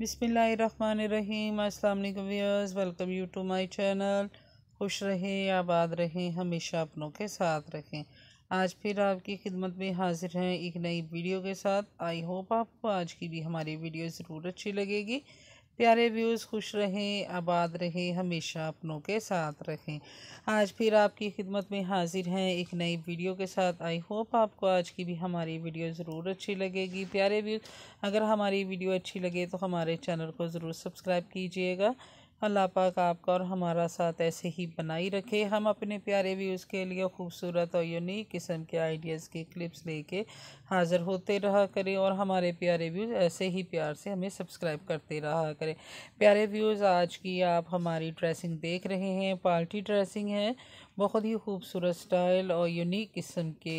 बिसमीम अस्सलाम वालेकुम viewers welcome you to my channel खुश रहें आबाद रहें हमेशा अपनों के साथ रहें आज फिर आपकी खिदमत में हाजिर हैं एक नई वीडियो के साथ आई होप आपको आज की भी हमारी वीडियो ज़रूर अच्छी लगेगी प्यारे व्यूज़ खुश रहें आबाद रहें हमेशा अपनों के साथ रहें आज फिर आपकी खिदमत में हाजिर हैं एक नई वीडियो के साथ आई होप आपको आज की भी हमारी वीडियो ज़रूर अच्छी लगेगी प्यारे व्यूज़ अगर हमारी वीडियो अच्छी लगे तो हमारे चैनल को ज़रूर सब्सक्राइब कीजिएगा अल्लाह पाक आपका और हमारा साथ ऐसे ही बनाई रखे हम अपने प्यारे व्यूज़ के लिए खूबसूरत और यूनिक किस्म के आइडियाज़ के क्लिप्स लेके हाज़िर होते रहा करें और हमारे प्यारे व्यूज़ ऐसे ही प्यार से हमें सब्सक्राइब करते रहा करें प्यारे व्यूज़ आज की आप हमारी ड्रेसिंग देख रहे हैं पार्टी ड्रेसिंग है बहुत ही खूबसूरत स्टाइल और यूनिक किस्म के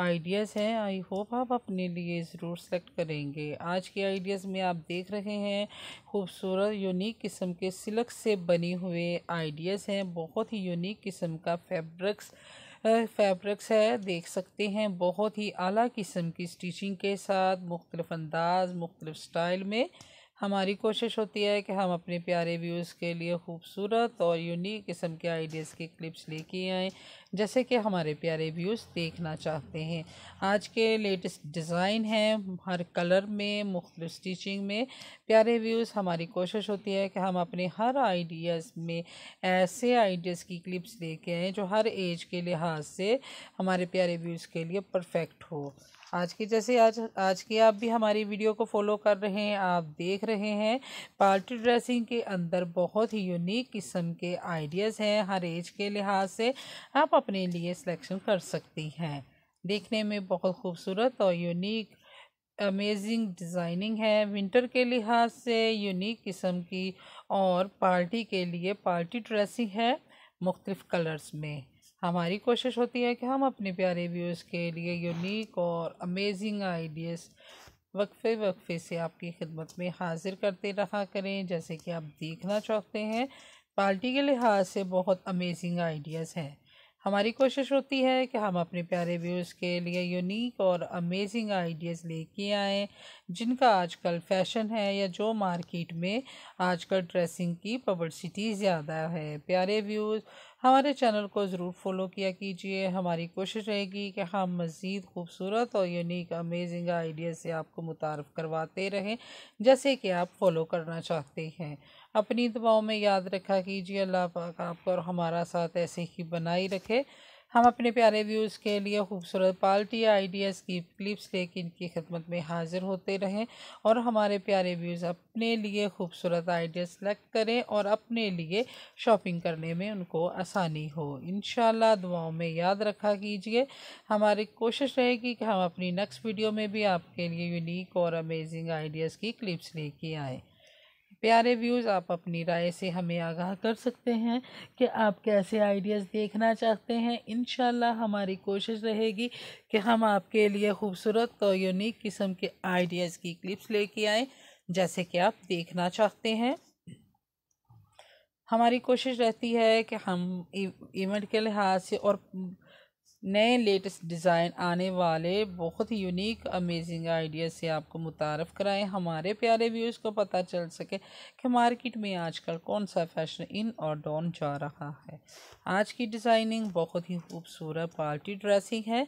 आइडियाज़ हैं आई होप आप अपने लिए ज़रूर सेलेक्ट करेंगे आज के आइडियाज़ में आप देख रहे हैं खूबसूरत यूनिक किस्म के सिल्क से बने हुए आइडियाज़ हैं बहुत ही यूनिक किस्म का फैब्रिक्स फैब्रिक्स है देख सकते हैं बहुत ही आला किस्म की स्टिचिंग के साथ मुख्तलिफ अंदाज मुख्तलिफ स्टाइल में हमारी कोशिश होती है कि हम अपने प्यारे व्यूज़ के लिए खूबसूरत और यूनिक किस्म के आइडियाज़ के क्लिप्स लेके आएँ जैसे कि हमारे प्यारे व्यूज़ देखना चाहते हैं आज के लेटेस्ट डिज़ाइन हैं हर कलर में मुख्तु स्टिचिंग में प्यारे व्यूज़ हमारी कोशिश होती है कि हम अपने हर आइडियाज़ में ऐसे आइडियाज़ की क्लिप्स लेके आएँ जो हर एज के लिहाज से हमारे प्यारे व्यूज़ के लिए परफेक्ट हो आज की जैसे आज आज की आप भी हमारी वीडियो को फॉलो कर रहे हैं आप देख रहे हैं पार्टी ड्रेसिंग के अंदर बहुत ही यूनिक किस्म के आइडियाज़ हैं हर एज के लिहाज से आप अपने लिए सिलेक्शन कर सकती हैं देखने में बहुत खूबसूरत और यूनिक अमेजिंग डिज़ाइनिंग है विंटर के लिहाज से यूनिक किस्म की और पार्टी के लिए पार्टी ड्रेसिंग है मुख्तफ कलर्स में हमारी कोशिश होती है कि हम अपने प्यारे व्यूज़ के लिए यूनिक और अमेजिंग आइडियाज़ वक्फ़े वक्फ़े से आपकी खिदमत में हाजिर करते रहा करें जैसे कि आप देखना चाहते हैं पार्टी के लिहाज से बहुत अमेजिंग आइडियाज़ हैं हमारी कोशिश होती है कि हम अपने प्यारे व्यूज़ के लिए यूनिक और अमेजिंग आइडियाज़ लेके आएँ जिनका आजकल फैशन है या जो मार्केट में आजकल ड्रेसिंग की पब्लिसिटी ज़्यादा है प्यारे व्यूज़ हमारे चैनल को ज़रूर फॉलो किया कीजिए हमारी कोशिश रहेगी कि हम मज़ीद खूबसूरत और यूनिक अमेजिंग आइडिया से आपको मुतारफ़ करवाते रहें जैसे कि आप फॉलो करना चाहते हैं अपनी दुआओं में याद रखा कीजिए अल्लाह पाक आपको और हमारा साथ ऐसे ही बनाई रखे हम अपने प्यारे व्यूज़ के लिए खूबसूरत पार्टी आइडियाज़ की क्लिप्स लेकर इनकी खदमत में हाज़िर होते रहें और हमारे प्यारे व्यूज़ अपने लिए खूबसूरत आइडिया सेलेक्ट करें और अपने लिए शॉपिंग करने में उनको आसानी हो इन दुआओं में याद रखा कीजिए हमारी कोशिश रहेगी कि हम अपनी नेक्स्ट वीडियो में भी आपके लिए यूनिक और अमेजिंग आइडियाज़ की क्लिप्स लेके आएँ प्यारे व्यूज़ आप अपनी राय से हमें आगाह कर सकते हैं कि आप कैसे आइडियाज़ देखना चाहते हैं इन हमारी कोशिश रहेगी कि हम आपके लिए खूबसूरत और यूनिक किस्म के आइडियाज़ की क्लिप्स लेके आए जैसे कि आप देखना चाहते हैं हमारी कोशिश रहती है कि हम इवेंट के लिहाज से और नए लेटेस्ट डिज़ाइन आने वाले बहुत ही यूनिक अमेजिंग आइडिया से आपको मुतारफ़ कराएं हमारे प्यारे व्यूज़ को पता चल सके कि मार्केट में आजकल कौन सा फैशन इन और डाउन जा रहा है आज की डिज़ाइनिंग बहुत ही खूबसूरत पार्टी ड्रेसिंग है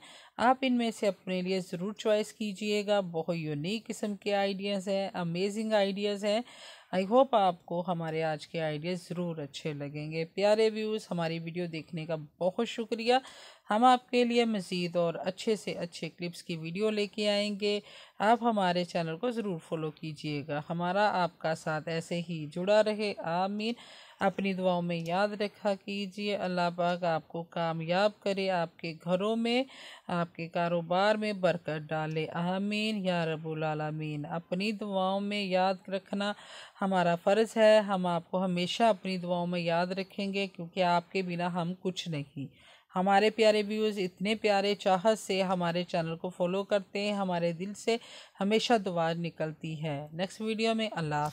आप इनमें से अपने लिए ज़रूर चॉइस कीजिएगा बहुत यूनिक किस्म के आइडियाज़ हैं अमेजिंग आइडियाज़ हैं आई होप आपको हमारे आज के आइडियाज़ ज़रूर अच्छे लगेंगे प्यारे व्यूज़ हमारी वीडियो देखने का बहुत शुक्रिया हम आपके लिए मज़ीद और अच्छे से अच्छे क्लिप्स की वीडियो लेके आएंगे आप हमारे चैनल को ज़रूर फॉलो कीजिएगा हमारा आपका साथ ऐसे ही जुड़ा रहे आमीन अपनी दुआओं में याद रखा कीजिए अल्लाह पाक आपको कामयाब करे आपके घरों में आपके कारोबार में बरकत डाले आमीन या रबुल आमीन अपनी दुआओं में याद रखना हमारा फ़र्ज़ है हम आपको हमेशा अपनी दुआओं में याद रखेंगे क्योंकि आपके बिना हम कुछ नहीं हमारे प्यारे व्यूज़ इतने प्यारे चाहत से हमारे चैनल को फॉलो करते हैं हमारे दिल से हमेशा दुआ निकलती है नेक्स्ट वीडियो में अल्लाह